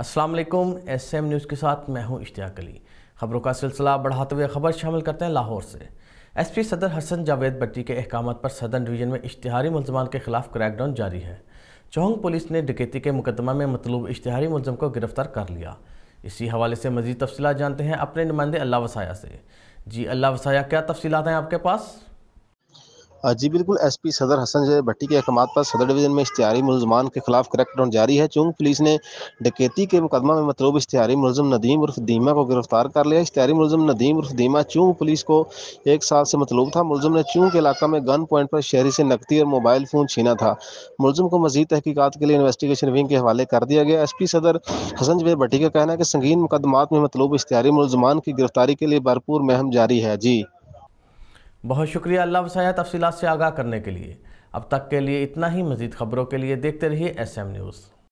अस्सलाम वालेकुम SM news के साथ मैं हूं इश्तियाक अली खबरों का सिलसिला बढ़ाते हुए खबर शामिल करते हैं लाहौर से एसपी सदर हसन जावेद भट्टी के अहकाम पर सदर डिवीज़न में इश्तहारी मुलजमान के खिलाफ क्रैकडाउन जारी है चौहंग पुलिस ने डकैती के मुकदमा में मतलूब इश्तहारी मुलजम को गिरफ्तार कर लिया इसी हवाले से मजीद तफसीत जानते हैं अपने नुमाइंदे अल्लाह वसाया से जी अल्लाह वसाया क्या तफसीत हैं आपके पास जी बिल्कुल एसपी सदर हसन जय भट्टी के अहकाम पर सदर डिवीज़न में इश्तारी मुलजमान के खिलाफ क्रैकडाउन जारी है चूंग पुलिस ने डकैती के मुकदमा में मतलूब इश्तारी मुलम नदीम उर्फ दीमा को गिरफ्तार कर लिया इश्तारी मुलम नदीम उर्फ दीमा चूंग पुलिस को एक साल से मतलूब था मुलम ने के इलाका में गन पॉइंट पर शहरी से नकदी और मोबाइल फ़ोन छीना था मुलजम को मजीद तहकीकत के लिए इन्वेस्टिगेशन विंग के हवाले कर दिया गया एस पी सदर हसन जय भट्टी का कहना है कि संगीन मुकदमा में मतलूब इश्तारी मुलजमान की गिरफ्तारी के लिए भरपूर महम जारी है जी बहुत शुक्रिया अल्लाह वसाया तफसीत से आगाह करने के लिए अब तक के लिए इतना ही मजीद खबरों के लिए देखते रहिए एस एम न्यूज़